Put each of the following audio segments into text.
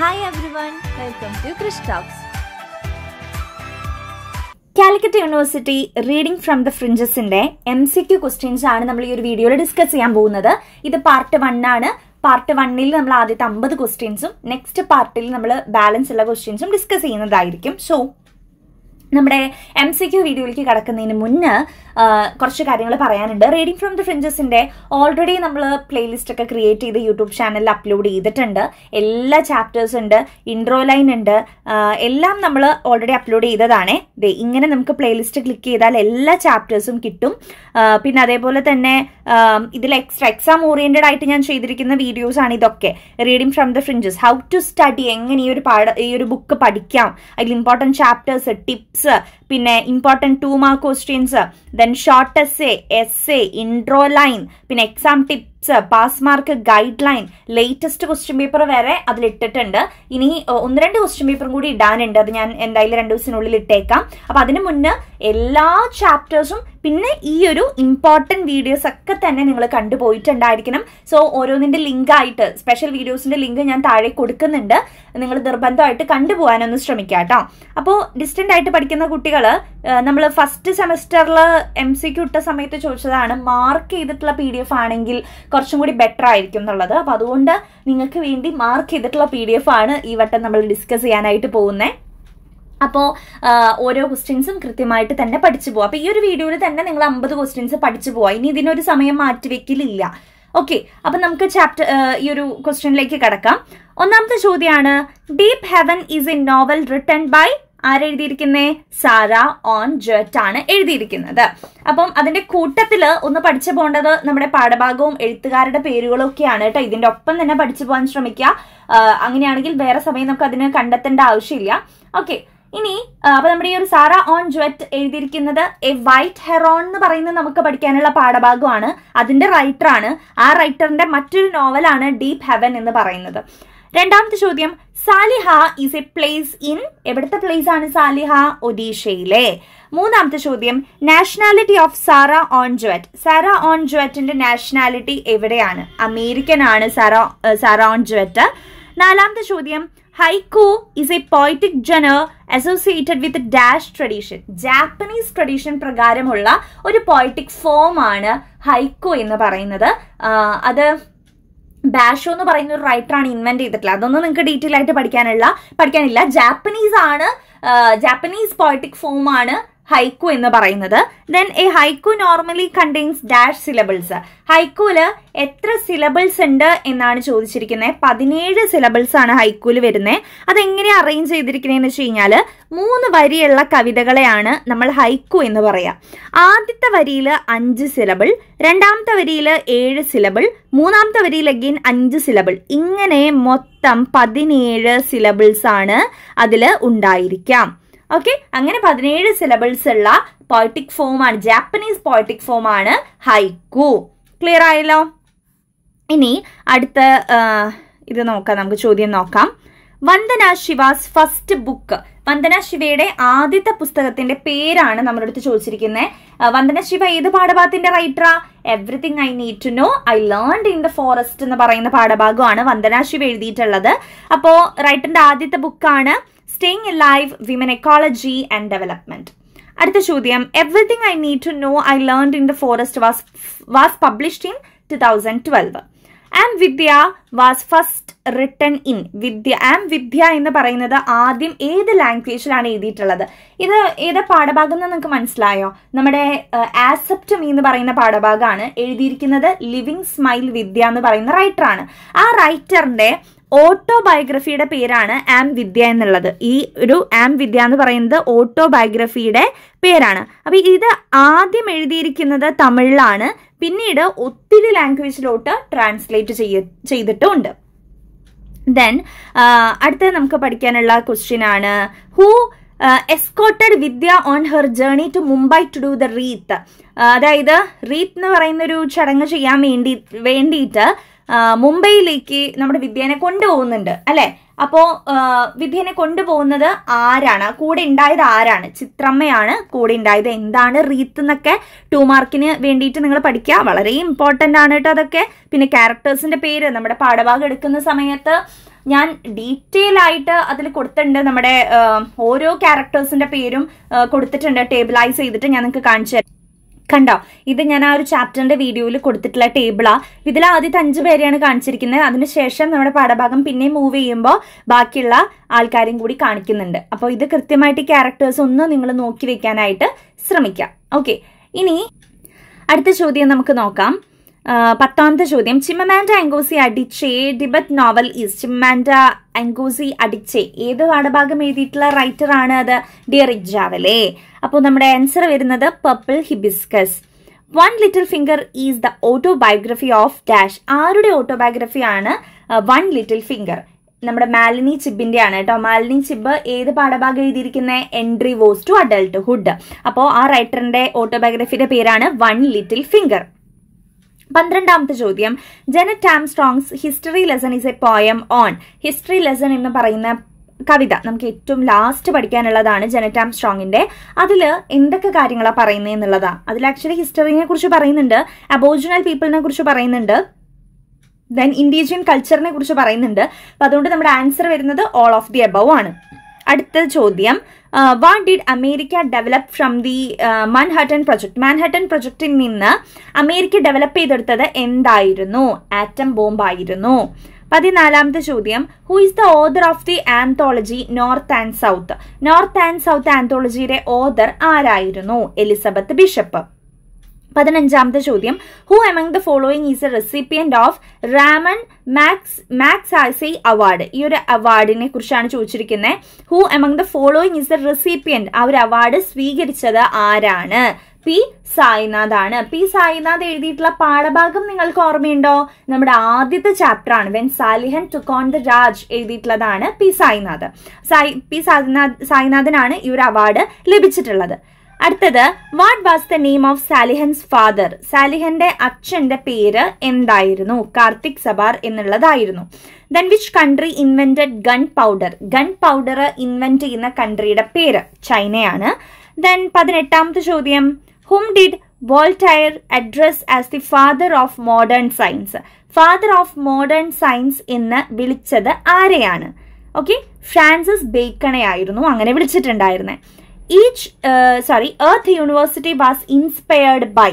Hi everyone welcome to Krish talks Calicut university reading from the ഫ്രിഞ്ചസിന്റെ M C Q questions ആണ് നമ്മൾ ഈ ഒരു വീഡിയോയിൽ ഡിസ്കസ് ചെയ്യാൻ പോകുന്നത് ഇത് പാർട്ട് വൺ ആണ് പാർട്ട് വണ്ണിൽ നമ്മൾ ആദ്യത്തെ അമ്പത് ക്വസ്റ്റ്യൻസും നെക്സ്റ്റ് പാർട്ടിൽ നമ്മൾ ബാലൻസ് ഉള്ള ക്വസ്റ്റ്യൻസും ഡിസ്കസ് ചെയ്യുന്നതായിരിക്കും സോ നമ്മുടെ എം സി ക്യു വീഡിയോയിലേക്ക് കടക്കുന്നതിന് മുന്നേ കുറച്ച് കാര്യങ്ങൾ പറയാനുണ്ട് റീഡിംഗ് ഫ്രം ദി ഫ്രിഞ്ചസിന്റെ ഓൾറെഡി നമ്മൾ പ്ലേലിസ്റ്റ് ഒക്കെ ക്രിയേറ്റ് ചെയ്ത് യൂട്യൂബ് ചാനലിൽ അപ്ലോഡ് ചെയ്തിട്ടുണ്ട് എല്ലാ ചാപ്റ്റേഴ്സ് ഉണ്ട് ഇൻട്രോ ലൈൻ ഉണ്ട് എല്ലാം നമ്മൾ ഓൾറെഡി അപ്ലോഡ് ചെയ്തതാണ് ഇങ്ങനെ നമുക്ക് പ്ലേലിസ്റ്റ് ക്ലിക്ക് ചെയ്താൽ എല്ലാ ചാപ്റ്റേഴ്സും കിട്ടും പിന്നെ അതേപോലെ തന്നെ ഇതിൽ എക്സ്ട്രാ എക്സാം ഓറിയന്റഡ് ആയിട്ട് ഞാൻ ചെയ്തിരിക്കുന്ന വീഡിയോസ് ആണ് ഇതൊക്കെ reading from the fringes how to study എങ്ങനെ ഈ ഒരു പാഠ ഈ ഒരു ബുക്ക് പഠിക്കാം അതിൽ ഇമ്പോർട്ടൻറ്റ് ചാപ്റ്റേഴ്സ് ടിപ്സ് സ്ക്രിപ്റ്റ്സ് പിന്നെ important two mark questions then short S A S A intro line പിന്നെ exam tip test pass mark guideline latest question paper വരെ അതിലിട്ടിട്ടുണ്ട് ഇനി ഒന്ന് രണ്ട് ക്വസ്റ്റ്യൻ പേപ്പറും കൂടി ഇടാനുണ്ട് അത് ഞാൻ എന്തായാലും രണ്ടു ദിവസത്തിനുള്ളിൽ ഇട്ടേക്കാം അപ്പൊ അതിന് മുന്നേ എല്ലാ ചാപ്റ്റേഴ്സും പിന്നെ ഈ ഒരു ഇമ്പോർട്ടന്റ് വീഡിയോസ് ഒക്കെ തന്നെ നിങ്ങൾ കണ്ടുപോയിട്ടുണ്ടായിരിക്കണം സോ ലിങ്ക് ലിങ്കായിട്ട് സ്പെഷ്യൽ വീഡിയോസിന്റെ ലിങ്ക് ഞാൻ താഴെ കൊടുക്കുന്നുണ്ട് നിങ്ങൾ നിർബന്ധമായിട്ട് കണ്ടുപോകാനൊന്ന് ശ്രമിക്കുക കേട്ടോ അപ്പോൾ ഡിസ്റ്റന്റ് ആയിട്ട് പഠിക്കുന്ന കുട്ടികൾ നമ്മൾ ഫസ്റ്റ് സെമസ്റ്ററിൽ എം സിക്ക് ഇട്ട സമയത്ത് ചോദിച്ചതാണ് മാർക്ക് ചെയ്തിട്ടുള്ള പി ഡി എഫ് ആണെങ്കിൽ കുറച്ചും കൂടി ബെറ്റർ ആയിരിക്കും എന്നുള്ളത് അപ്പോൾ അതുകൊണ്ട് നിങ്ങൾക്ക് വേണ്ടി മാർക്ക് ചെയ്തിട്ടുള്ള പി ആണ് ഈ വട്ടം നമ്മൾ ഡിസ്കസ് ചെയ്യാനായിട്ട് പോകുന്നത് അപ്പോൾ ഓരോ ക്വസ്റ്റ്യൻസും കൃത്യമായിട്ട് തന്നെ പഠിച്ചു പോവാം അപ്പോൾ ഈ ഒരു വീഡിയോയിൽ തന്നെ നിങ്ങൾ അമ്പത് ക്വസ്റ്റ്യൻസ് പഠിച്ചു പോവാം ഇനി ഇതിനൊരു സമയം മാറ്റിവെക്കലില്ല ഓക്കെ അപ്പം നമുക്ക് ചാപ്റ്റർ ഈ ഒരു ക്വസ്റ്റ്യനിലേക്ക് കടക്കാം ഒന്നാമത്തെ ചോദ്യമാണ് Deephaven is a novel written by ആരെഴുതിയിരിക്കുന്നേ സാര ഓൺ ജെറ്റ് ആണ് എഴുതിയിരിക്കുന്നത് അപ്പം അതിന്റെ കൂട്ടത്തിൽ ഒന്ന് പഠിച്ചു പോകേണ്ടത് നമ്മുടെ പാഠഭാഗവും എഴുത്തുകാരുടെ പേരുകളും ഒക്കെയാണ് കേട്ടോ ഇതിന്റെ ഒപ്പം തന്നെ പഠിച്ചു പോകാൻ ശ്രമിക്കുക അങ്ങനെയാണെങ്കിൽ വേറെ സമയം നമുക്ക് അതിന് കണ്ടെത്തേണ്ട ആവശ്യമില്ല ഓക്കെ ഇനി അപ്പൊ നമ്മുടെ ഈ ഒരു സാറ ഓൺ ജുവറ്റ് എഴുതിയിരിക്കുന്നത് എ വൈറ്റ് ഹെറോൺ എന്ന് പറയുന്നത് നമുക്ക് പഠിക്കാനുള്ള പാഠഭാഗമാണ് അതിന്റെ റൈറ്റർ ആണ് ആ റൈറ്ററിന്റെ മറ്റൊരു നോവലാണ് ഡീപ് ഹെവൻ എന്ന് പറയുന്നത് രണ്ടാമത്തെ ചോദ്യം Saliha is a place in എവിടുത്തെ പ്ലേസ് ആണ് സാലിഹ ഒഡീഷയിലെ മൂന്നാമത്തെ ചോദ്യം nationality of Sarah Orne Jewett Sarah Orne ജുവറ്റിന്റെ നാഷണാലിറ്റി എവിടെയാണ് അമേരിക്കൻ ആണ് സാറ സാറ ഓൺ ജുവറ്റ് നാലാമത്തെ ചോദ്യം haiku is a poetic genre associated with dash tradition Japanese tradition പ്രകാരമുള്ള ഒരു പോയിറ്റിക് ഫോം ആണ് ഹൈക്കു എന്ന് പറയുന്നത് അത് ബാഷോ എന്ന് പറയുന്ന ഒരു റൈറ്ററാണ് ഇൻവെന്റ് ചെയ്തിട്ടുള്ളത് അതൊന്നും നിങ്ങൾക്ക് ഡീറ്റെയിൽ ആയിട്ട് പഠിക്കാനുള്ള പഠിക്കാനില്ല ജാപ്പനീസ് ആണ് ജാപ്പനീസ് പോയറ്റിക് ഫോമാണ് ഹൈക്കു എന്ന് പറയുന്നത് then a haiku normally contains dash syllables ഹൈക്കൂല് എത്ര സിലബിൾസ് ഉണ്ട് എന്നാണ് ചോദിച്ചിരിക്കുന്നത് പതിനേഴ് സിലബിൾസ് ആണ് ഹൈക്കൂല് വരുന്നത് അതെങ്ങനെ അറേഞ്ച് എന്ന് വെച്ച് കഴിഞ്ഞാൽ മൂന്ന് വരിയുള്ള കവിതകളെയാണ് നമ്മൾ ഹൈക്കു എന്ന് പറയാം ആദ്യത്തെ വരിയിൽ അഞ്ച് സിലബിൾ രണ്ടാമത്തെ വരിയിൽ ഏഴ് സിലബിൾ മൂന്നാമത്തെ വരിയിൽ അഗെയിൻ അഞ്ച് സിലബിൾ ഇങ്ങനെ മൊത്തം പതിനേഴ് സിലബിൾസ് ആണ് അതിൽ ഉണ്ടായിരിക്കാം ഓക്കെ അങ്ങനെ പതിനേഴ് സിലബിൾസ് ഉള്ള പോയറ്റിക് ഫോമാണ് ജാപ്പനീസ് പോയറ്റിക് ഫോമാണ് ഹൈക്കു ക്ലിയർ ആയല്ലോ ഇനി അടുത്ത ഇത് നോക്കാം നമുക്ക് ചോദ്യം നോക്കാം വന്ദന ശിവാസ് ഫസ്റ്റ് ബുക്ക് വന്ദന ശിവയുടെ ആദ്യത്തെ പുസ്തകത്തിന്റെ പേരാണ് നമ്മുടെ അടുത്ത് ചോദിച്ചിരിക്കുന്നത് വന്ദന ശിവ ഏത് പാഠഭാഗത്തിന്റെ റൈറ്ററാ everything I need to know I learn in the forest എന്ന് പറയുന്ന പാഠഭാഗമാണ് വന്ദന ശിവ എഴുതിയിട്ടുള്ളത് അപ്പോ റൈറ്ററിന്റെ ആദ്യത്തെ ബുക്കാണ് staying alive women ecology and development അടുത്ത ചോദ്യം everything I need to know I learn in the forest was was published in two thousand twelve um Vidya was first written in Vidya um Vidya എന്ന് പറയുന്നത് ആദ്യം ഏത് ലാംഗ്വേജിലാണ് എഴുതിയിട്ടുള്ളത് ഇത് ഏത് പാഠഭാഗം എന്ന് നിങ്ങൾക്ക് മനസ്സിലായോ നമ്മുടെ ആസെപ്റ്റ് മീ എന്ന് പറയുന്ന പാഠഭാഗമാണ് എഴുതിയിരിക്കുന്നത് ലിവിങ് സ്മൈൽ വിദ്യ എന്ന് പറയുന്ന റൈറ്ററാണ് ആ റൈറ്ററിന്റെ ഓട്ടോബയോഗ്രഫിയുടെ പേരാണ് ആം വിദ്യ എന്നുള്ളത് ഈ ഒരു ആം വിദ്യ എന്ന് പറയുന്നത് ഓട്ടോബയോഗ്രഫിയുടെ പേരാണ് അപ്പോൾ ഇത് ആദ്യം എഴുതിയിരിക്കുന്നത് തമിഴിലാണ് പിന്നീട് ഒത്തിരി ലാംഗ്വേജിലോട്ട് ട്രാൻസ്ലേറ്റ് ചെയ്യ ചെയ്തിട്ടുമുണ്ട് ദെൻ അടുത്ത നമുക്ക് പഠിക്കാനുള്ള ക്വസ്റ്റ്യൻ ആണ് who escorted Vidya on her journey to Mumbai to do the wreath അതായത് റീത്ത് എന്ന് പറയുന്ന ഒരു ചടങ്ങ് ചെയ്യാൻ വേണ്ടി വേണ്ടിയിട്ട് മുംബൈയിലേക്ക് നമ്മുടെ വിദ്യേനെ കൊണ്ടുപോകുന്നുണ്ട് അല്ലെ അപ്പോ വിദ്യേനെ കൊണ്ടുപോകുന്നത് ആരാണ് കൂടെ ഉണ്ടായത് ആരാണ് ചിത്രമ്മയാണ് കൂടെ ഉണ്ടായത് എന്താണ് റീത്ത് എന്നൊക്കെ ടു മാർക്കിന് വേണ്ടിയിട്ട് നിങ്ങൾ പഠിക്കുക വളരെ ഇമ്പോർട്ടന്റ് ആണ് കേട്ടോ അതൊക്കെ പിന്നെ ക്യാരക്ടേഴ്സിന്റെ പേര് നമ്മുടെ പാഠഭാഗം എടുക്കുന്ന സമയത്ത് ഞാൻ ഡീറ്റെയിൽ ആയിട്ട് അതിൽ കൊടുത്തിട്ടുണ്ട് നമ്മുടെ ഓരോ ക്യാരക്ടേഴ്സിന്റെ പേരും കൊടുത്തിട്ടുണ്ട് ടേബിളൈസ് ചെയ്തിട്ട് ഞാൻ നിങ്ങൾക്ക് കാണിച്ചു തരാം കണ്ടോ ഇത് ഞാൻ ആ ഒരു ചാപ്റ്ററിന്റെ വീഡിയോയിൽ കൊടുത്തിട്ടുള്ള ടേബിളാണ് ഇതിൽ ആദ്യത്തെ അഞ്ച് പേരെയാണ് കാണിച്ചിരിക്കുന്നത് അതിനുശേഷം നമ്മുടെ പാഠഭാഗം പിന്നെ മൂവ് ചെയ്യുമ്പോൾ ബാക്കിയുള്ള ആൾക്കാരെയും കൂടി കാണിക്കുന്നുണ്ട് അപ്പോൾ ഇത് കൃത്യമായിട്ട് ക്യാരക്ടേഴ്സ് ഒന്ന് നിങ്ങൾ നോക്കി വെക്കാനായിട്ട് ശ്രമിക്കാം ഓക്കെ ഇനി അടുത്ത ചോദ്യം നമുക്ക് നോക്കാം പത്താമത്തെ ചോദ്യം Chimamanda Ngozi Adichie debut novel is Chimamanda Ngozi Adichie ഏത് പാഠഭാഗം എഴുതിയിട്ടുള്ള റൈറ്റർ ആണ് അത് ഡിയർ ഇജാവലേ അപ്പോൾ നമ്മുടെ ആൻസർ വരുന്നത് purple hibiscus one little finger is the autobiography of dash ആരുടെ ഓട്ടോബയോഗ്രഫി ആണ് വൺ ലിറ്റിൽ ഫിംഗർ നമ്മുടെ മാലിനി ചിബിന്റെ ആണ് കേട്ടോ മാലിനി ചിബ് ഏത് പാഠഭാഗം എഴുതിയിരിക്കുന്ന എൻട്രി വോസ് ടു അഡൾട്ട്ഹുഡ് അപ്പോ ആ റൈറ്ററിന്റെ ഓട്ടോബയോഗ്രഫിയുടെ പേരാണ് വൺ ലിറ്റിൽ ഫിംഗർ പന്ത്രണ്ടാമത്തെ ചോദ്യം Jeanette Strong's history lesson is a poem on history lesson എന്ന് പറയുന്ന കവിത നമുക്ക് ഏറ്റവും ലാസ്റ്റ് പഠിക്കാനുള്ളതാണ് ജനറ്റ് സ്ട്രോങ്ങിന്റെ അതിൽ എന്തൊക്കെ കാര്യങ്ങളാണ് പറയുന്നത് എന്നുള്ളതാണ് അതിൽ ആക്ച്വലി ഹിസ്റ്ററിനെ കുറിച്ച് പറയുന്നുണ്ട് അബോറിജിനൽ പീപ്പിളിനെ കുറിച്ച് പറയുന്നുണ്ട് ദെൻ ഇൻഡീജിയൻ കൾച്ചറിനെ കുറിച്ച് പറയുന്നുണ്ട് അപ്പൊ അതുകൊണ്ട് നമ്മുടെ ആൻസർ വരുന്നത് ഓൾ ഓഫ് ദി അബവ് ആണ് അടുത്ത ചോദ്യം what did America develop from the Manhattan project Manhattan പ്രൊജക്റ്റിൽ നിന്ന് അമേരിക്ക ഡെവലപ്പ് ചെയ്തെടുത്തത് എന്തായിരുന്നു ആറ്റം ബോംബായിരുന്നു പതിനാലാമത്തെ ചോദ്യം who is the author of the anthology north and south north and south ആന്തോളജിയുടെ ഓദർ ആരായിരുന്നു എലിസബത്ത് ബിഷപ്പ് പതിനഞ്ചാമത്തെ ചോദ്യം who among the following is a recipient of Ramon Magsaysay award ഈ ഒരു അവാർഡിനെ കുറിച്ചാണ് ചോദിച്ചിരിക്കുന്നത് who among the following is a recipient ആ ഒരു അവാർഡ് സ്വീകരിച്ചത് ആരാണ് പി സായിനാഥ് ആണ് പി സായിനാഥ് എഴുതിയിട്ടുള്ള പാഠഭാഗം നിങ്ങൾക്ക് ഓർമ്മയുണ്ടോ നമ്മുടെ ആദ്യത്തെ ചാപ്റ്റർ ആണ് when Salihan took on the Raj എഴുതിയിട്ടുള്ളതാണ് പി സായിനാഥ് സായി പി സായിനാഥ് സായിനാഥനാണ് ഈ ഒരു അവാർഡ് ലഭിച്ചിട്ടുള്ളത് അടുത്തത് what was the name of Salihan's father സാലിഹന്റെ അച്ഛന്റെ പേര് എന്തായിരുന്നു കാർത്തിക് സബാർ എന്നുള്ളതായിരുന്നു then which country invented gunpowder gunpowder invent ചെയ്യുന്ന കൺട്രിയുടെ പേര് ചൈനയാണ് ദെൻ പതിനെട്ടാമത്തെ ചോദ്യം whom did Voltaire address as the father of modern science father of modern science എന്ന് വിളിച്ചത് ആരെയാണ് ഓക്കെ ഫ്രാൻസിസ് ബേക്കണെ ആയിരുന്നു അങ്ങനെ വിളിച്ചിട്ടുണ്ടായിരുന്നേ each sorry Earth University was inspired by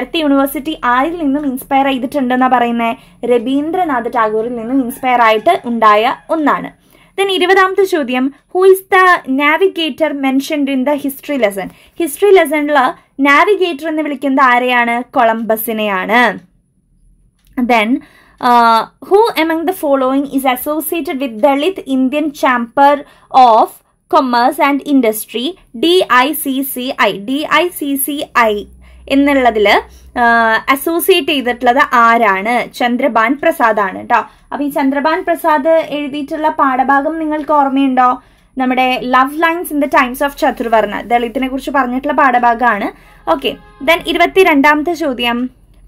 Earth University ആരിൽ നിന്നും ഇൻസ്പയർ ചെയ്തിട്ടുണ്ടെന്നാണ് പറയുന്നത് രവീന്ദ്രനാഥ് ടാഗോറിൽ നിന്നും ഇൻസ്പയർ ആയിട്ട് ഉണ്ടായ ഒന്നാണ് ദെൻ ഇരുപതാമത്തെ ചോദ്യം who is the navigator mentioned in the history lesson history ലെസണിൽ നാവിഗേറ്റർ എന്ന് വിളിക്കുന്നത് ആരെയാണ് കൊളംബസിനെയാണ് then who among the following is associated with Dalit Indian Chamber of Commerce and Industry D I C C I D I C C I എന്നുള്ളതില് associate ചെയ്തിട്ടുള്ളത് ആരാണ് ചന്ദ്രബാൻ പ്രസാദ് ആണ് കേട്ടോ അപ്പോൾ ഈ ചന്ദ്രബാൻ പ്രസാദ് എഴുതിയിട്ടുള്ള പാഠഭാഗം നിങ്ങൾക്ക് ഓർമ്മയുണ്ടോ നമ്മുടെ love lines in the times of Chaturvarna ദളിത്തിനെ കുറിച്ച് പറഞ്ഞിട്ടുള്ള പാഠഭാഗമാണ് ഓക്കെ ദെൻ ഇരുപത്തിരണ്ടാമത്തെ ചോദ്യം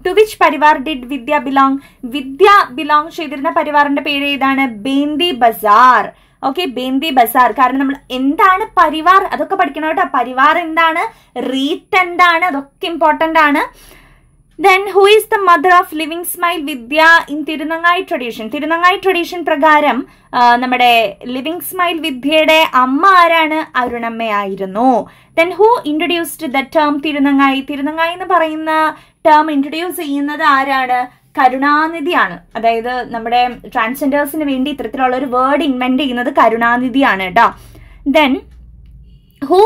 to which parivar did Vidya belong Vidya belong ചെയ്തിരുന്ന പരിവാറിന്റെ പേര് ഏതാണ് ബേന്ദി ബസാർ ഓക്കെ ബേന്തി ബസാർ കാരണം നമ്മൾ എന്താണ് പരിവാർ അതൊക്കെ പഠിക്കണം കേട്ടോ പരിവാർ എന്താണ് റീത്ത് എന്താണ് അതൊക്കെ ഇമ്പോർട്ടൻ്റ് ആണ് then who is the mother of living smile Vidya in Thirunangai tradition Thirunangai tradition പ്രകാരം നമ്മുടെ ലിവിങ് സ്മൈൽ വിദ്യയുടെ അമ്മ ആരാണ് അരുണമ്മയായിരുന്നു then who introduced the term Thirunangai Thirunangai എന്ന് പറയുന്ന ടേം ഇൻട്രൊഡ്യൂസ് ചെയ്യുന്നത് ആരാണ് കരുണാനിധിയാണ് അതായത് നമ്മുടെ ട്രാൻസ്ജെൻഡേഴ്സിന് വേണ്ടി ഇത്തരത്തിലുള്ള ഒരു വേർഡ് ഇൻവെന്റ് ചെയ്യുന്നത് കരുണാനിധിയാണ് കേട്ടോ then who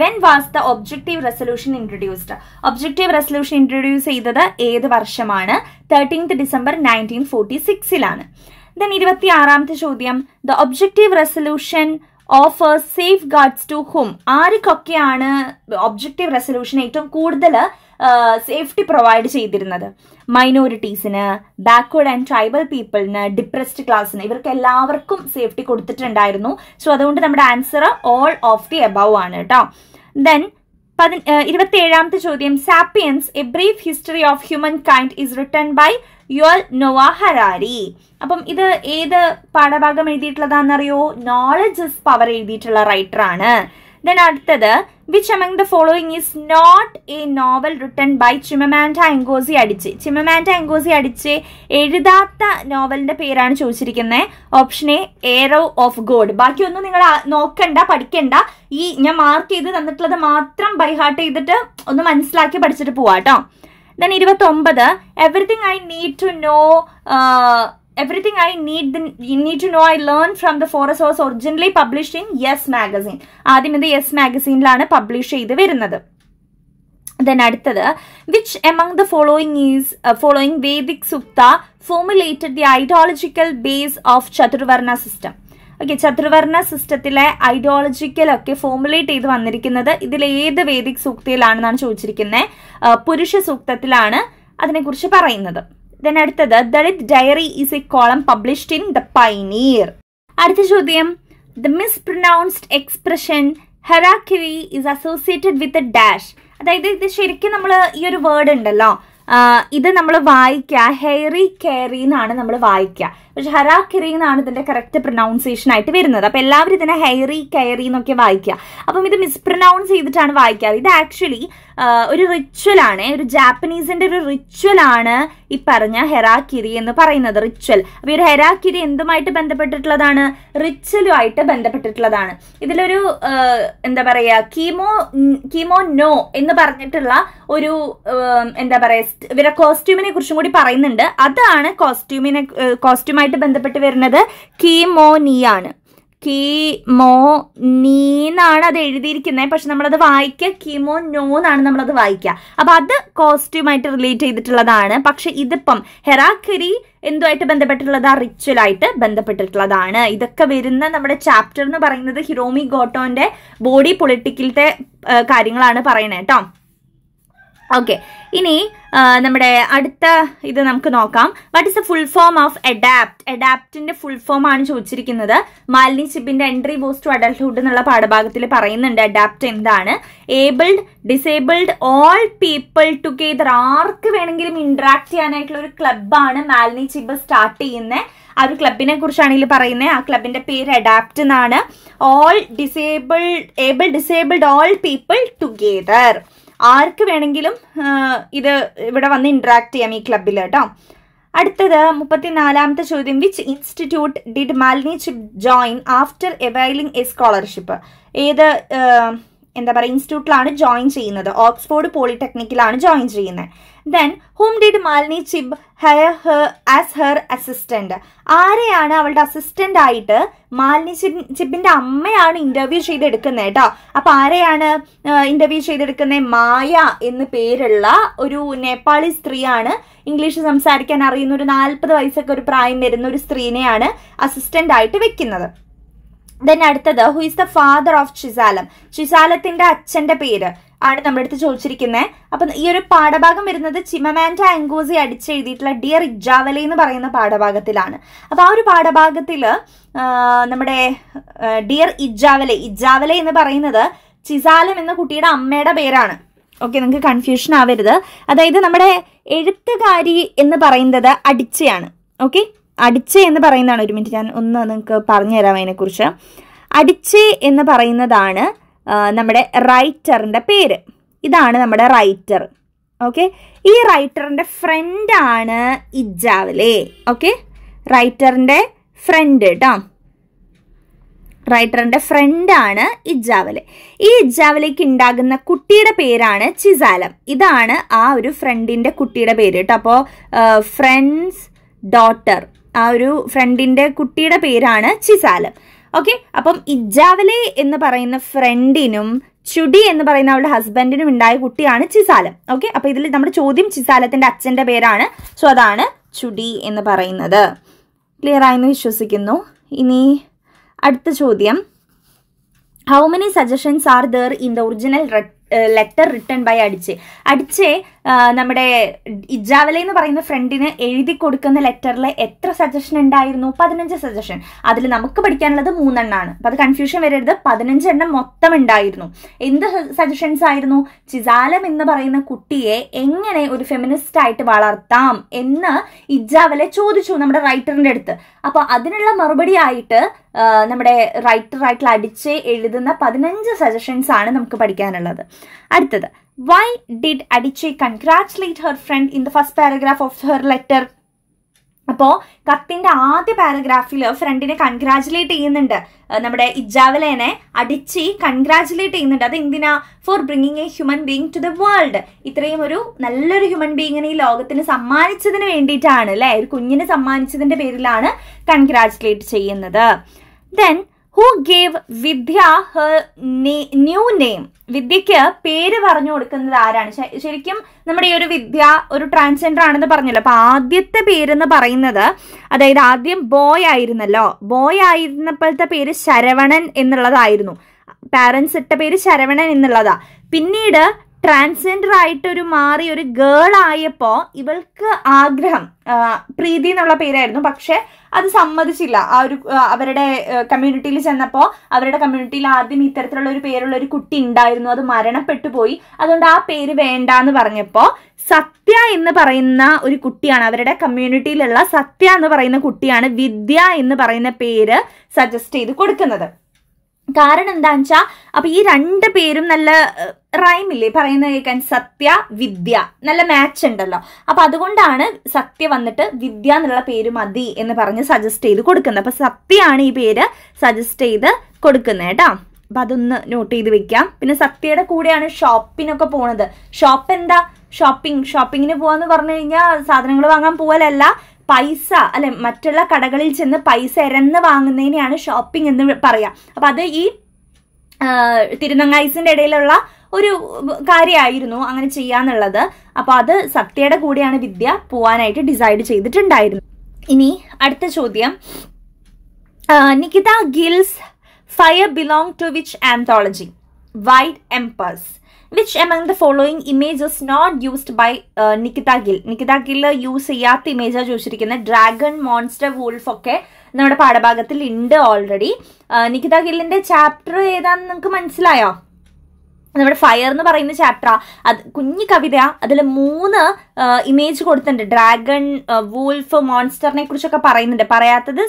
when was the objective resolution introduced objective resolution introduce ചെയ്തത് ഏത് വർഷമാണ് തേർട്ടീൻത് ഡിസംബർ നയൻറ്റീൻ ഫോർട്ടി സിക്സിലാണ് ദെൻ ഇരുപത്തി ആറാമത്തെ ചോദ്യം the objective resolution of safeguards to whom ആർക്കൊക്കെയാണ് ഒബ്ജക്റ്റീവ് റെസൊല്യൂഷൻ ഏറ്റവും കൂടുതൽ സേഫ്റ്റി പ്രൊവൈഡ് ചെയ്തിരുന്നത് മൈനോറിറ്റീസിന് ബാക്ക്വേഡ് ആൻഡ് ട്രൈബൽ പീപ്പിളിന് ഡിപ്രസ്ഡ് ക്ലാസ്സിന് ഇവർക്ക് എല്ലാവർക്കും സേഫ്റ്റി കൊടുത്തിട്ടുണ്ടായിരുന്നു സോ അതുകൊണ്ട് നമ്മുടെ answer all of the above ആണ് കേട്ടോ ദെൻ പതി ഇരുപത്തി ഏഴാമത്തെ ചോദ്യം sapiens A brief history of humankind is written by Yuval Noah Harari അപ്പം ഇത് ഏത് പാഠഭാഗം എഴുതിയിട്ടുള്ളതാണെന്നറിയോ നോളജ് ഇസ് പവർ എഴുതിയിട്ടുള്ള റൈറ്റർ ആണ് ദെൻ അടുത്തത് which among the following is not a novel written by Chimamanda Ngozi Adichie Chimamanda Ngozi Adichie എഴുതാത്ത നോവലിന്റെ പേരാണ് ചോദിച്ചിരിക്കുന്നത് option A Arrow of God ബാക്കിയൊന്നും നിങ്ങൾ നോക്കണ്ട പഠിക്കണ്ട ഈ ഞാൻ മാർക്ക് ചെയ്ത് തന്നിട്ടുള്ളത് മാത്രം ബൈഹാർട്ട് ചെയ്തിട്ട് ഒന്ന് മനസ്സിലാക്കി പഠിച്ചിട്ട് പോവാട്ടോ ദെൻ ഇരുപത്തി ഒമ്പത് everything I need to know everything I need the need to know I learn from the forest was originally publish in Yes magazine ആദ്യം ഇത് യെസ് മാഗസീനിലാണ് പബ്ലിഷ് ചെയ്ത് വരുന്നത് ദെൻ അടുത്തത് which among the following is following Vedic സുപ്ത formulated the ideological base of Chaturvarna system okay Chaturvarna സിസ്റ്റത്തിലെ ideological ഒക്കെ formulate ചെയ്ത് വന്നിരിക്കുന്നത് ഇതിൽ ഏത് വേദിക് സൂക്തിയിലാണെന്നാണ് ചോദിച്ചിരിക്കുന്നത് പുരുഷ സൂക്തത്തിലാണ് അതിനെക്കുറിച്ച് പറയുന്നത് ദെൻ അടുത്തത് Dalit diary is a column published in the Pioneer അടുത്ത ചോദ്യം the mispronounced expression harakiri is associated with a dash അതായത് ഇത് ശരിക്കും നമ്മൾ ഈ ഒരു വേർഡ് ഉണ്ടല്ലോ ഇത് നമ്മൾ വായിക്കുക ഹെയറി കെയറി എന്നാണ് നമ്മൾ വായിക്കുക പക്ഷെ ഹരാക്കിറി എന്നാണ് ഇതിൻ്റെ കറക്റ്റ് പ്രൊനൗൺസിയേഷൻ ആയിട്ട് വരുന്നത് അപ്പോൾ എല്ലാവരും ഇതിനെ ഹെയറി കയറി എന്നൊക്കെ വായിക്കുക അപ്പം ഇത് മിസ്പ്രൊനൗൺസ് ചെയ്തിട്ടാണ് വായിക്കാറ് ഇത് ആക്ച്വലി ഒരു റിച്വൽ ആണ് ഒരു ജാപ്പനീസിൻ്റെ ഒരു റിച്വൽ ആണ് ഈ പറഞ്ഞ ഹെറാക്കിരി എന്ന് പറയുന്നത് റിച്വൽ അപ്പോൾ ഈ ഒരു ഹെറാക്കിരി എന്തുമായിട്ട് ബന്ധപ്പെട്ടിട്ടുള്ളതാണ് റിച്വലുമായിട്ട് ബന്ധപ്പെട്ടിട്ടുള്ളതാണ് ഇതിലൊരു എന്താ പറയുക കീമോ കീമോ നോ എന്ന് പറഞ്ഞിട്ടുള്ള ഒരു എന്താ പറയുക ഇവരെ കോസ്റ്റ്യൂമിനെ കുറിച്ചും കൂടി പറയുന്നുണ്ട് അതാണ് കോസ്റ്റ്യൂമിനെ കോസ്റ്റ്യൂം ഇതുമായിട്ട് ബന്ധപ്പെട്ട് വരുന്നത് കീമോനിയാണ് കീമോ നീ എന്നാണ് അത് എഴുതിയിരിക്കുന്നത് പക്ഷെ നമ്മളത് വായിക്കുക കീമോ നോ എന്നാണ് നമ്മളത് വായിക്കുക അപ്പൊ അത് കോസ്റ്റ്യൂമായിട്ട് റിലേറ്റ് ചെയ്തിട്ടുള്ളതാണ് പക്ഷെ ഇതിപ്പം ഹെറാക്കരി എന്തുമായിട്ട് ബന്ധപ്പെട്ടിട്ടുള്ളത് ആ റിച്വലായിട്ട് ബന്ധപ്പെട്ടിട്ടുള്ളതാണ് ഇതൊക്കെ വരുന്ന നമ്മുടെ ചാപ്റ്റർ എന്ന് പറയുന്നത് ഹിറോമി ഗോട്ടോന്റെ ബോഡി പൊളിറ്റിക്കലത്തെ കാര്യങ്ങളാണ് പറയുന്നത് കേട്ടോ ഓക്കെ ഇനി നമ്മുടെ അടുത്ത ഇത് നമുക്ക് നോക്കാം what is the full form of ADAPT അഡാപ്റ്റിന്റെ ഫുൾ ഫോം ആണ് ചോദിച്ചിരിക്കുന്നത് മാലിനി ചിബിന്റെ എൻട്രി ബോസ് ടു അഡൽട്ട്ഹുഡ് എന്നുള്ള പാഠഭാഗത്തിൽ പറയുന്നുണ്ട് അഡാപ്റ്റ് എന്താണ് abled disabled all people together ആർക്ക് വേണമെങ്കിലും ഇന്ററാക്ട് ചെയ്യാനായിട്ടുള്ള ഒരു ക്ലബ്ബാണ് മാലിനി ചിബ് സ്റ്റാർട്ട് ചെയ്യുന്നത് ആ ഒരു ക്ലബിനെ കുറിച്ചാണ് ഇതിൽ പറയുന്നത് ആ ക്ലബിന്റെ പേര് അഡാപ്റ്റ് എന്നാണ് all disabled able disabled all people together ആർക്ക് വേണമെങ്കിലും ഇത് ഇവിടെ വന്ന് ഇൻട്രാക്ട് ചെയ്യാം ഈ ക്ലബിൽ കേട്ടോ അടുത്തത് മുപ്പത്തിനാലാമത്തെ ചോദ്യം which institute did Malini Chib join after availing a scholarship ഏത് എന്താ പറയുക ഇൻസ്റ്റിറ്റ്യൂട്ടിലാണ് ജോയിൻ ചെയ്യുന്നത് ഓക്സ്ഫോർഡ് പോളിടെക്നിക്കിലാണ് ജോയിൻ ചെയ്യുന്നത് then whom did Malini Chib hire her as her assistant ആരെയാണ് അവളുടെ അസിസ്റ്റന്റ് ആയിട്ട് മാലിനി ചിബിന്റെ അമ്മയാണ് ഇന്റർവ്യൂ ചെയ്തെടുക്കുന്നത് കേട്ടോ അപ്പൊ ആരെയാണ് ഇന്റർവ്യൂ ചെയ്തെടുക്കുന്നത് മായ എന്ന് പേരുള്ള ഒരു നേപ്പാളി സ്ത്രീയാണ് ഇംഗ്ലീഷ് സംസാരിക്കാൻ അറിയുന്ന ഒരു നാൽപ്പത് വയസ്സൊക്കെ ഒരു പ്രായം വരുന്ന ഒരു സ്ത്രീനെയാണ് അസിസ്റ്റന്റ് ആയിട്ട് വെക്കുന്നത് ദെൻ അടുത്തത് who is the father of Chizalum ചിസാലത്തിന്റെ അച്ഛന്റെ പേര് ആണ് നമ്മുടെ അടുത്ത് ചോദിച്ചിരിക്കുന്നത് അപ്പം ഈ ഒരു പാഠഭാഗം വരുന്നത് ചിമമാൻഡ അങ്കോസി അടിച്ചെഴുതിയിട്ടുള്ള ഡിയർ ഇജാവലി എന്ന് പറയുന്ന പാഠഭാഗത്തിലാണ് അപ്പൊ ആ ഒരു പാഠഭാഗത്തിൽ നമ്മുടെ ഡിയർ ഇജാവലെ ഇജാവലെ എന്ന് പറയുന്നത് ചിസാലം എന്ന കുട്ടിയുടെ അമ്മയുടെ പേരാണ് ഓക്കെ നിങ്ങൾക്ക് കൺഫ്യൂഷൻ ആവരുത് അതായത് നമ്മുടെ എഴുത്തുകാരി എന്ന് പറയുന്നത് അടിച്ചയാണ് ഓക്കെ അടിച്ചേ എന്ന് പറയുന്നതാണ് ഒരു മിനിറ്റ് ഞാൻ ഒന്ന് നിങ്ങൾക്ക് പറഞ്ഞു തരാം അതിനെക്കുറിച്ച് അടിച്ചേ എന്ന് പറയുന്നതാണ് നമ്മുടെ റൈറ്ററിൻ്റെ പേര് ഇതാണ് നമ്മുടെ റൈറ്റർ ഓക്കെ ഈ റൈറ്ററിൻ്റെ ഫ്രണ്ടാണ് ഇജാവലെ ഓക്കെ റൈറ്ററിൻ്റെ ഫ്രണ്ട് കേട്ടോ റൈറ്ററിൻ്റെ ഫ്രണ്ടാണ് ഇജാവലെ ഈ ഇജാവലേക്ക് ഉണ്ടാകുന്ന കുട്ടിയുടെ പേരാണ് ചിസാലം ഇതാണ് ആ ഒരു ഫ്രണ്ടിൻ്റെ കുട്ടിയുടെ പേര് കേട്ടോ അപ്പോൾ ഫ്രണ്ട്സ് ഡോട്ടർ ആ ഒരു ഫ്രണ്ടിന്റെ കുട്ടിയുടെ പേരാണ് ചിസാലം ഓക്കെ അപ്പം ഇജാവലെ എന്ന് പറയുന്ന ഫ്രണ്ടിനും ചുടി എന്ന് പറയുന്ന അവളുടെ ഹസ്ബൻഡിനും ഉണ്ടായ കുട്ടിയാണ് ചിസാലം ഓക്കെ അപ്പോൾ ഇതിൽ നമ്മുടെ ചോദ്യം ചിസാലത്തിന്റെ അച്ഛന്റെ പേരാണ് സോ അതാണ് ചുടി എന്ന് പറയുന്നത് ക്ലിയർ ആയെന്ന് വിശ്വസിക്കുന്നു ഇനി അടുത്ത ചോദ്യം how many suggestions are there in the original red letter written by Adichie Adichie നമ്മുടെ ഇജാവലെ എന്ന് പറയുന്ന ഫ്രണ്ടിന് എഴുതി കൊടുക്കുന്ന ലെറ്ററിൽ എത്ര സജഷൻ ഉണ്ടായിരുന്നു പതിനഞ്ച് സജഷൻ അതിൽ നമുക്ക് പഠിക്കാനുള്ളത് മൂന്നെണ്ണമാണ് അപ്പൊ അത് കൺഫ്യൂഷൻ വരരുത് പതിനഞ്ചെണ്ണം എണ്ണം മൊത്തം ഉണ്ടായിരുന്നു എന്ത് സജഷൻസ് ആയിരുന്നു ചിസാലം എന്ന് പറയുന്ന കുട്ടിയെ എങ്ങനെ ഒരു ഫെമിനിസ്റ്റ് ആയിട്ട് വളർത്താം എന്ന് ഇജാവലെ ചോദിച്ചു നമ്മുടെ റൈറ്ററിൻ്റെ അടുത്ത് അപ്പോൾ അതിനുള്ള മറുപടി ആയിട്ട് നമ്മുടെ റൈറ്റർ ആയിട്ടുള്ള അടിച്ച് എഴുതുന്ന പതിനഞ്ച് സജഷൻസ് ആണ് നമുക്ക് പഠിക്കാനുള്ളത് അടുത്തത് why did Adichie congratulate her friend in the first paragraph of her letter അപ്പോൾ കത്തിൻ്റെ ആദ്യ പാരഗ്രാഫിൽ ഫ്രണ്ടിനെ കൺഗ്രാജുലേറ്റ് ചെയ്യുന്നുണ്ട് നമ്മുടെ ഇജാവലേനെ അടിച്ച് കൺഗ്രാജുലേറ്റ് ചെയ്യുന്നുണ്ട് അത് എന്തിനാ for bringing a human being to the world ഇത്രയും ഒരു നല്ലൊരു ഹ്യൂമൻ ബീങ്ങിനെ ഈ ലോകത്തിന് സമ്മാനിച്ചതിന് വേണ്ടിയിട്ടാണ് അല്ലേ ഒരു കുഞ്ഞിനെ സമ്മാനിച്ചതിൻ്റെ പേരിലാണ് കൺഗ്രാജുലേറ്റ് ചെയ്യുന്നത് then who gave Vidya her na- new name? വിദ്യയ്ക്ക് പേര് പറഞ്ഞു കൊടുക്കുന്നത് ആരാണ് ശരിക്കും നമ്മുടെ ഈ ഒരു വിദ്യ ഒരു ട്രാൻസ്ജെൻഡർ ആണെന്ന് പറഞ്ഞല്ലോ അപ്പൊ ആദ്യത്തെ പേരെന്ന് പറയുന്നത് അതായത് ആദ്യം ബോയ് ആയിരുന്നല്ലോ ബോയ് ആയിരുന്നപ്പോഴത്തെ പേര് ശരവണൻ എന്നുള്ളതായിരുന്നു പാരൻസ് ഇട്ട പേര് ശരവണൻ എന്നുള്ളതാ പിന്നീട് ട്രാൻസ്ജെൻഡർ ആയിട്ട് ഒരു മാറി ഒരു ഗേൾ ആയപ്പോൾ ഇവൾക്ക് ആഗ്രഹം പ്രീതി എന്നുള്ള പേരായിരുന്നു പക്ഷെ അത് സമ്മതിച്ചില്ല ആ ഒരു അവരുടെ കമ്മ്യൂണിറ്റിയിൽ ചെന്നപ്പോ അവരുടെ കമ്മ്യൂണിറ്റിയിൽ ആദ്യം ഇത്തരത്തിലുള്ള ഒരു പേരുള്ള ഒരു കുട്ടി ഉണ്ടായിരുന്നു അത് മരണപ്പെട്ടു പോയി അതുകൊണ്ട് ആ പേര് വേണ്ട എന്ന് പറഞ്ഞപ്പോൾ സത്യ എന്ന് പറയുന്ന ഒരു കുട്ടിയാണ് അവരുടെ കമ്മ്യൂണിറ്റിയിലുള്ള സത്യ എന്ന് പറയുന്ന കുട്ടിയാണ് വിദ്യ എന്ന് പറയുന്ന പേര് സജസ്റ്റ് ചെയ്ത് കൊടുക്കുന്നത് കാരണം എന്താണെന്ന് വെച്ചാൽ അപ്പൊ ഈ രണ്ട് പേരും നല്ല റൈമില്ലേ പറയുന്നത് കേൾക്കാൻ സത്യ വിദ്യ നല്ല മാച്ച് ഉണ്ടല്ലോ അപ്പൊ അതുകൊണ്ടാണ് സത്യ വന്നിട്ട് വിദ്യ എന്നുള്ള പേര് മതി എന്ന് പറഞ്ഞ് സജസ്റ്റ് ചെയ്ത് കൊടുക്കുന്നത് അപ്പൊ സത്യയാണ് ഈ പേര് സജസ്റ്റ് ചെയ്ത് കൊടുക്കുന്നത് കേട്ടോ അപ്പൊ അതൊന്ന് നോട്ട് ചെയ്ത് വെക്കാം പിന്നെ സത്യയുടെ കൂടെയാണ് ഷോപ്പിനൊക്കെ പോണത് ഷോപ്പ് എന്താ ഷോപ്പിംഗ് ഷോപ്പിങ്ങിന് പോവാന്ന് പറഞ്ഞു കഴിഞ്ഞാൽ സാധനങ്ങൾ വാങ്ങാൻ പോവലല്ല പൈസ അല്ലെ മറ്റുള്ള കടകളിൽ ചെന്ന് പൈസ ഇരന്ന് വാങ്ങുന്നതിനെയാണ് ഷോപ്പിംഗ് എന്ന് പറയാം അപ്പൊ അത് ഈ തിരുനങ്ങായ്സിൻ്റെ ഇടയിലുള്ള ഒരു കാര്യമായിരുന്നു അങ്ങനെ ചെയ്യാന്നുള്ളത് അപ്പോൾ അത് സത്യയുടെ കൂടെയാണ് വിദ്യ പോവാനായിട്ട് ഡിസൈഡ് ചെയ്തിട്ടുണ്ടായിരുന്നു ഇനി അടുത്ത ചോദ്യം Nikita Gill's fire belong to which anthology wild embers which among the following images not used by Nikita Gill Nikita Gill use ചെയ്യാത്ത ഇമേജാണ് ചോദിച്ചിരിക്കുന്നത് ഡ്രാഗൺ മോൺസ്റ്റർ വൂൾഫ് ഒക്കെ നമ്മുടെ പാഠഭാഗത്തിൽ ഉണ്ട് ഓൾറെഡി നിക്കിത ഗില്ലിന്റെ ചാപ്റ്റർ ഏതാണെന്ന് നിങ്ങൾക്ക് മനസ്സിലായോ നമ്മുടെ ഫയർ എന്ന് പറയുന്ന ചാപ്റ്റർ അത് കുഞ്ഞു കവിത അതിൽ മൂന്ന് ഇമേജ് കൊടുത്തിട്ടുണ്ട് ഡ്രാഗൺ വൂൾഫ് മോൺസ്റ്ററിനെ കുറിച്ചൊക്കെ പറയുന്നുണ്ട് പറയാത്തത്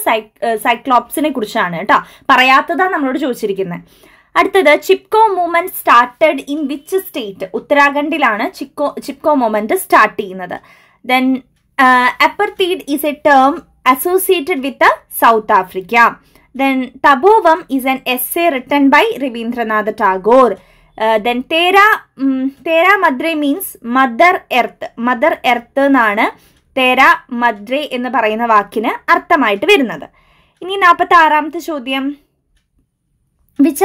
സൈക്ലോപ്സിനെ കുറിച്ചാണ് കേട്ടോ പറയാത്തതാണ് നമ്മളോട് ചോദിച്ചിരിക്കുന്നത് അടുത്തത് Chipko movement started in which state ഉത്തരാഖണ്ഡിലാണ് ചിക്കോ ചിപ്കോ മൂവ്മെന്റ് സ്റ്റാർട്ട് ചെയ്യുന്നത് then apartheid is a term associated with South Africa then Tapovan is an essay written by Rabindranath Tagore then terra terra madre means mother earth mother earth എന്നാണ് terra മദ്രെ എന്ന് പറയുന്ന വാക്കിന് അർത്ഥമായിട്ട് വരുന്നത് ഇനി നാൽപ്പത്തി ആറാമത്തെ ചോദ്യം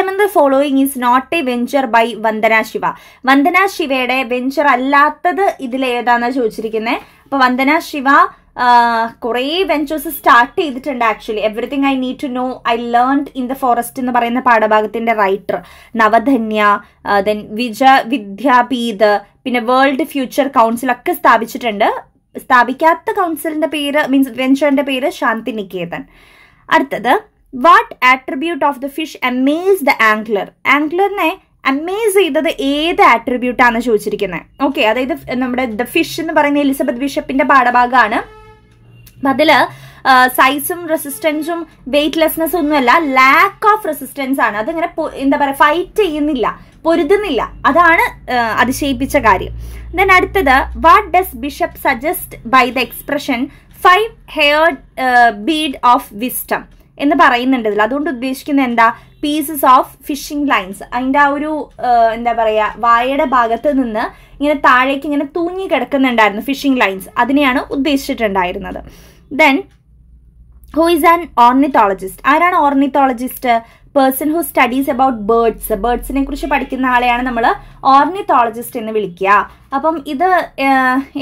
among the following is not a venture by Vandana Shiva Vandana ശിവയുടെ വെഞ്ചർ അല്ലാത്തത് ഇതിൽ ഏതാണെന്ന് ചോദിച്ചിരിക്കുന്നത് അപ്പൊ വന്ദന ശിവ കുറേ വെഞ്ചേഴ്സ് സ്റ്റാർട്ട് ചെയ്തിട്ടുണ്ട് actually everything I need to know I learn in the forest എന്ന് പറയുന്ന പാഠഭാഗത്തിന്റെ റൈറ്റർ നവധന്യ ദെൻ വിജ വിദ്യാപീത് പിന്നെ വേൾഡ് ഫ്യൂച്ചർ കൗൺസിൽ ഒക്കെ സ്ഥാപിച്ചിട്ടുണ്ട് സ്ഥാപിക്കാത്ത കൗൺസിലിന്റെ പേര് മീൻസ് വെഞ്ചറിന്റെ പേര് ശാന്തി നികേതൻ അടുത്തത് what attribute of the fish amazed the angler ആംഗ്ലറിനെ അമേസ് ചെയ്തത് ഏത് ആട്രിബ്യൂട്ട് ആണ് ചോദിച്ചിരിക്കുന്നത് ഓക്കെ അതായത് നമ്മുടെ ദ ഫിഷ് എന്ന് പറയുന്ന എലിസബത്ത് ബിഷപ്പിന്റെ പാഠഭാഗമാണ് അതില് സൈസും റെസിസ്റ്റൻസും വെയിറ്റ് ലെസ്നെസ് ഒന്നുമല്ല ലാക്ക് ഓഫ് റെസിസ്റ്റൻസ് ആണ് അതിങ്ങനെ എന്താ പറയുക ഫൈറ്റ് ചെയ്യുന്നില്ല പൊരുതുന്നില്ല അതാണ് അതിശയിപ്പിച്ച കാര്യം ദെൻ അടുത്തത് what does Bishop suggest by the expression five haired beard of wisdom എന്ന് പറയുന്നുണ്ട് അതുകൊണ്ട് ഉദ്ദേശിക്കുന്നത് എന്താ പീസസ് ഓഫ് ഫിഷിംഗ് ലൈൻസ് അതിൻ്റെ ആ ഒരു എന്താ പറയുക വായയുടെ ഭാഗത്ത് നിന്ന് ഇങ്ങനെ താഴേക്ക് ഇങ്ങനെ തൂങ്ങി കിടക്കുന്നുണ്ടായിരുന്നു ഫിഷിംഗ് ലൈൻസ് അതിനെയാണ് ഉദ്ദേശിച്ചിട്ടുണ്ടായിരുന്നത് then who is an ornithologist ആരാണ് ornithologist person who studies about birds ബേർഡ്സിനെ കുറിച്ച് പഠിക്കുന്ന ആളെയാണ് നമ്മൾ ഓർണിത്തോളജിസ്റ്റ് എന്ന് വിളിക്കുക അപ്പം ഇത്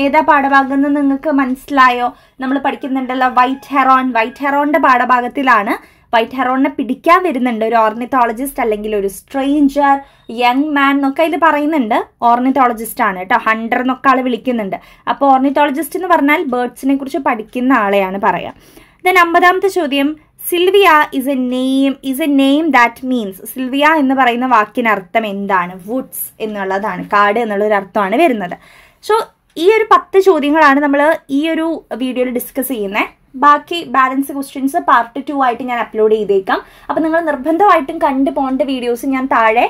ഏതാ പാഠഭാഗം എന്ന് നിങ്ങൾക്ക് മനസ്സിലായോ നമ്മൾ പഠിക്കുന്നുണ്ടല്ലോ വൈറ്റ് ഹെറോൺ വൈറ്റ് ഹെറോണിന്റെ പാഠഭാഗത്തിലാണ് വൈറ്റ് ഹെറോണിനെ പിടിക്കാൻ വരുന്നുണ്ട് ഒരു ഓർണിത്തോളജിസ്റ്റ് അല്ലെങ്കിൽ ഒരു സ്ട്രേഞ്ചർ യങ് മാൻ എന്നൊക്കെ ഇത് പറയുന്നുണ്ട് ഓർണിത്തോളജിസ്റ്റ് ആണ് കേട്ടോ ഹൺഡർ എന്നൊക്കെ ആൾ വിളിക്കുന്നുണ്ട് അപ്പോൾ ഓർണിത്തോളജിസ്റ്റ് എന്ന് പറഞ്ഞാൽ ബേർഡ്സിനെ കുറിച്ച് പഠിക്കുന്ന ആളെയാണ് പറയുക ദൻ അമ്പതാമത്തെ ചോദ്യം Sylvia is a name is a name that means Sylvia എന്ന് പറയുന്ന വാക്കിനർത്ഥം എന്താണ് വുഡ്സ് എന്നുള്ളതാണ് കാട് എന്നുള്ളൊരു അർത്ഥമാണ് വരുന്നത് സോ ഈ ഒരു പത്ത് ചോദ്യങ്ങളാണ് നമ്മൾ ഈ ഒരു വീഡിയോയിൽ ഡിസ്കസ് ചെയ്യുന്നത് ബാക്കി ബാലൻസ് ക്വസ്റ്റ്യൻസ് പാർട്ട് ടു ആയിട്ട് ഞാൻ അപ്ലോഡ് ചെയ്തേക്കാം അപ്പം നിങ്ങൾ നിർബന്ധമായിട്ടും കണ്ടു പോകേണ്ട വീഡിയോസ് ഞാൻ താഴെ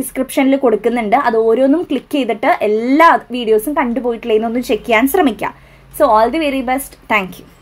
ഡിസ്ക്രിപ്ഷനിൽ കൊടുക്കുന്നുണ്ട് അത് ഓരോന്നും ക്ലിക്ക് ചെയ്തിട്ട് എല്ലാ വീഡിയോസും കണ്ടുപോയിട്ടില്ലെന്നൊന്ന് ചെക്ക് ചെയ്യാൻ ശ്രമിക്കാം so all the very best thank